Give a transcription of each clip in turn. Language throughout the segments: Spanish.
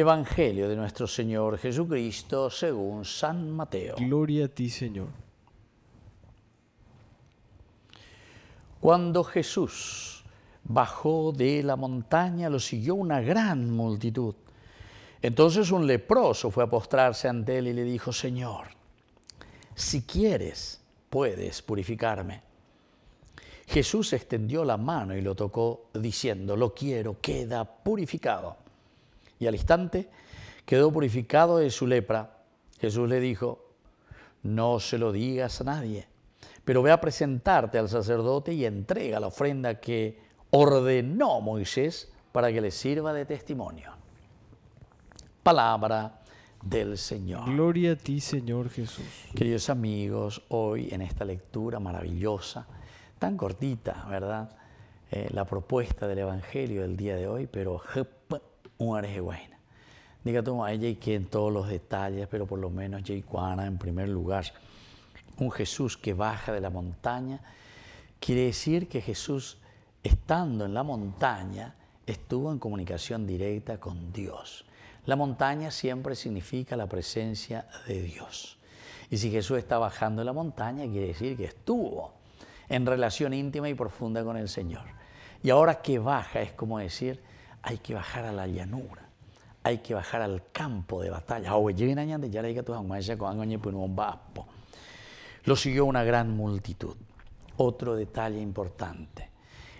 Evangelio de nuestro Señor Jesucristo según San Mateo. Gloria a ti, Señor. Cuando Jesús bajó de la montaña, lo siguió una gran multitud. Entonces un leproso fue a postrarse ante él y le dijo, Señor, si quieres, puedes purificarme. Jesús extendió la mano y lo tocó, diciendo, lo quiero, queda purificado. Y al instante quedó purificado de su lepra. Jesús le dijo, no se lo digas a nadie, pero ve a presentarte al sacerdote y entrega la ofrenda que ordenó Moisés para que le sirva de testimonio. Palabra del Señor. Gloria a ti, Señor Jesús. Queridos amigos, hoy en esta lectura maravillosa, tan cortita, ¿verdad? Eh, la propuesta del Evangelio del día de hoy, pero un Arejeguaina. Diga tú, que en todos los detalles, pero por lo menos Jaycuana en primer lugar. Un Jesús que baja de la montaña quiere decir que Jesús, estando en la montaña, estuvo en comunicación directa con Dios. La montaña siempre significa la presencia de Dios. Y si Jesús está bajando de la montaña, quiere decir que estuvo en relación íntima y profunda con el Señor. Y ahora que baja es como decir, hay que bajar a la llanura, hay que bajar al campo de batalla. Lo siguió una gran multitud. Otro detalle importante,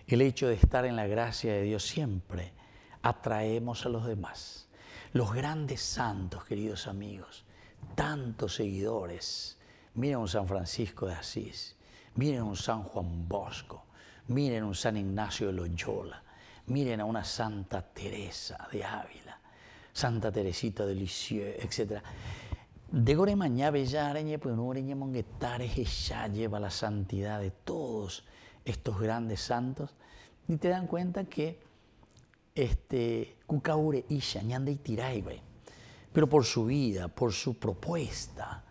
el hecho de estar en la gracia de Dios siempre atraemos a los demás. Los grandes santos, queridos amigos, tantos seguidores. Miren un San Francisco de Asís, miren un San Juan Bosco, miren un San Ignacio de Loyola, Miren a una Santa Teresa de Ávila, Santa Teresita de Lisieux, etc. De gore Goremañá, Bellareñe, monguetare, pues, Monguetares, ya lleva la santidad de todos estos grandes santos. Y te dan cuenta que este, Cucaure Isha, Ñande y Tiraibe, pero por su vida, por su propuesta.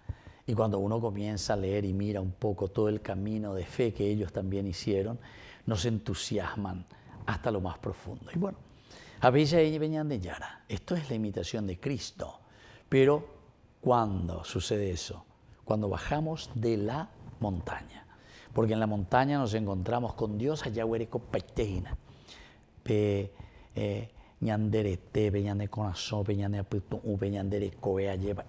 Y cuando uno comienza a leer y mira un poco todo el camino de fe que ellos también hicieron, nos entusiasman hasta lo más profundo. Y bueno, a de Yara. Esto es la imitación de Cristo. Pero ¿cuándo sucede eso? Cuando bajamos de la montaña. Porque en la montaña nos encontramos con Dios allá Pe,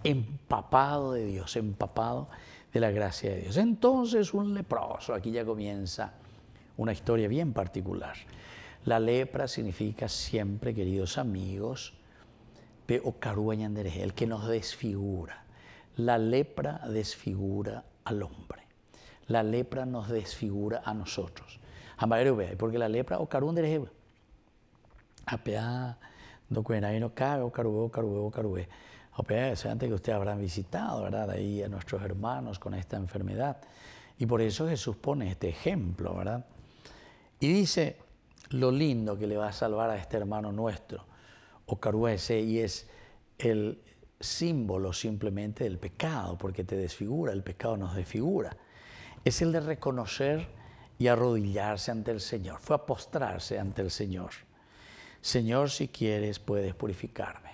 empapado de Dios, empapado de la gracia de Dios. Entonces un leproso, aquí ya comienza una historia bien particular. La lepra significa siempre, queridos amigos, el que nos desfigura. La lepra desfigura al hombre. La lepra nos desfigura a nosotros. Porque la lepra ocaru Apea, no no cabe, ocarube, Apea, antes que ustedes habrán visitado, ¿verdad? Ahí a nuestros hermanos con esta enfermedad. Y por eso Jesús pone este ejemplo, ¿verdad? Y dice, lo lindo que le va a salvar a este hermano nuestro, Ocaruese, y es el símbolo simplemente del pecado, porque te desfigura, el pecado nos desfigura. Es el de reconocer y arrodillarse ante el Señor. Fue a postrarse ante el Señor. Señor, si quieres, puedes purificarme.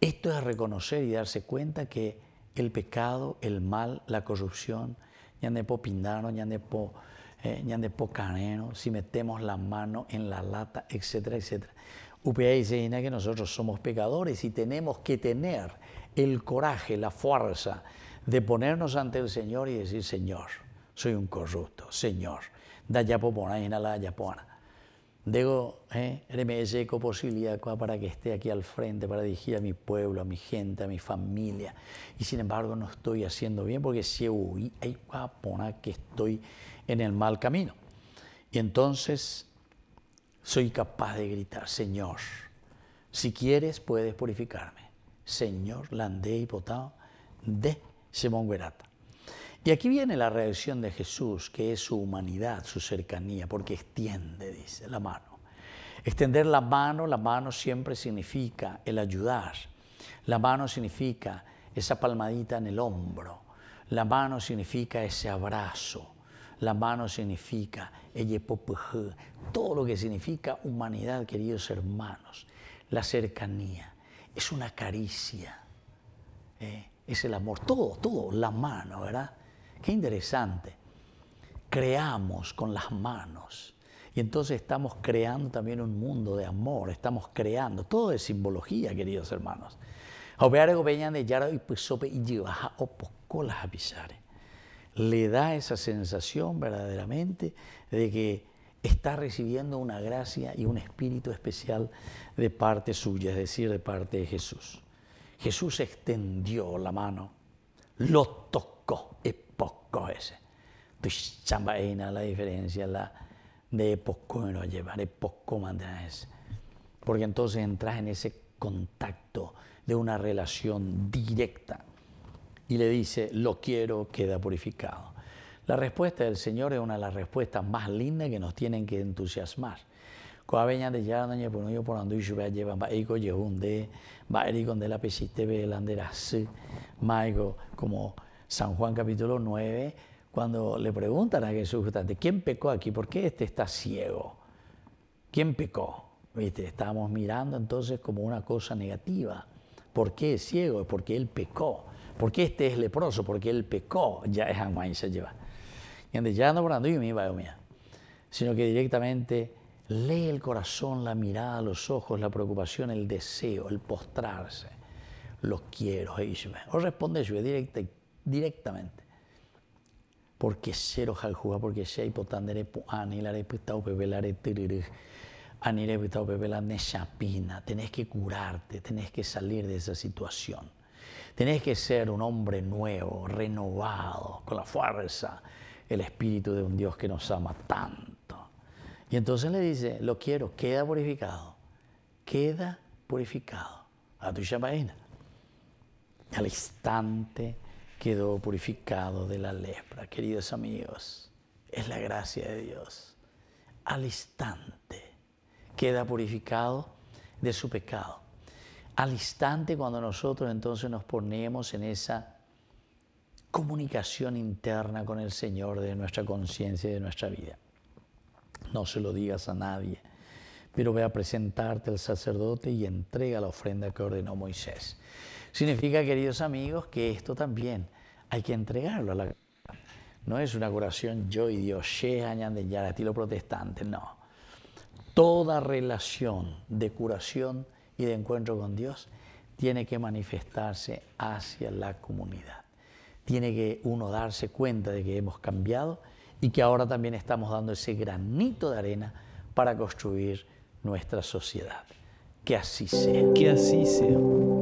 Esto es reconocer y darse cuenta que el pecado, el mal, la corrupción, ya nepo pindano, ya nepo eh, ñande si metemos la mano en la lata, etcétera, etcétera. UPA dice que nosotros somos pecadores y tenemos que tener el coraje, la fuerza de ponernos ante el Señor y decir, Señor, soy un corrupto, Señor, da ya en la Debo eh, posibilidad para que esté aquí al frente, para dirigir a mi pueblo, a mi gente, a mi familia. Y sin embargo no estoy haciendo bien porque si huí, ahí va poner que estoy en el mal camino. Y entonces soy capaz de gritar, Señor, si quieres puedes purificarme. Señor, landé y potado de Simón y aquí viene la reacción de Jesús, que es su humanidad, su cercanía, porque extiende, dice, la mano. Extender la mano, la mano siempre significa el ayudar. La mano significa esa palmadita en el hombro. La mano significa ese abrazo. La mano significa todo lo que significa humanidad, queridos hermanos. La cercanía es una caricia, ¿eh? es el amor, todo, todo, la mano, ¿verdad? Qué interesante. Creamos con las manos. Y entonces estamos creando también un mundo de amor, estamos creando. Todo es simbología, queridos hermanos. Le da esa sensación verdaderamente de que está recibiendo una gracia y un espíritu especial de parte suya, es decir, de parte de Jesús. Jesús extendió la mano, lo tocó, poco ese. chambaina, la diferencia la de poco no llevaré poco ese, Porque entonces entras en ese contacto de una relación directa y le dice, lo quiero, queda purificado. La respuesta del Señor es una de las respuestas más lindas que nos tienen que entusiasmar. como San Juan capítulo 9, cuando le preguntan a Jesús justamente, ¿quién pecó aquí? ¿Por qué este está ciego? ¿Quién pecó? ¿Viste? Estábamos mirando entonces como una cosa negativa. ¿Por qué es ciego? Es porque él pecó. ¿Por qué este es leproso? Porque él pecó. Ya es Juan se lleva. Y ya no hablando y mi sino que directamente lee el corazón, la mirada, los ojos, la preocupación, el deseo, el postrarse. los quiero, O responde yo directamente directamente. Porque porque se Tenés que curarte, tenés que salir de esa situación. Tenés que ser un hombre nuevo, renovado, con la fuerza, el espíritu de un Dios que nos ama tanto. Y entonces le dice, lo quiero, queda purificado, queda purificado a ah, tu Al instante quedó purificado de la lepra. Queridos amigos, es la gracia de Dios. Al instante queda purificado de su pecado. Al instante cuando nosotros entonces nos ponemos en esa comunicación interna con el Señor de nuestra conciencia y de nuestra vida. No se lo digas a nadie, pero ve a presentarte al sacerdote y entrega la ofrenda que ordenó Moisés. Significa, queridos amigos, que esto también hay que entregarlo a la No es una curación yo y Dios, she, de yara, estilo protestante, no. Toda relación de curación y de encuentro con Dios tiene que manifestarse hacia la comunidad. Tiene que uno darse cuenta de que hemos cambiado y que ahora también estamos dando ese granito de arena para construir nuestra sociedad. Que así sea. Que así sea.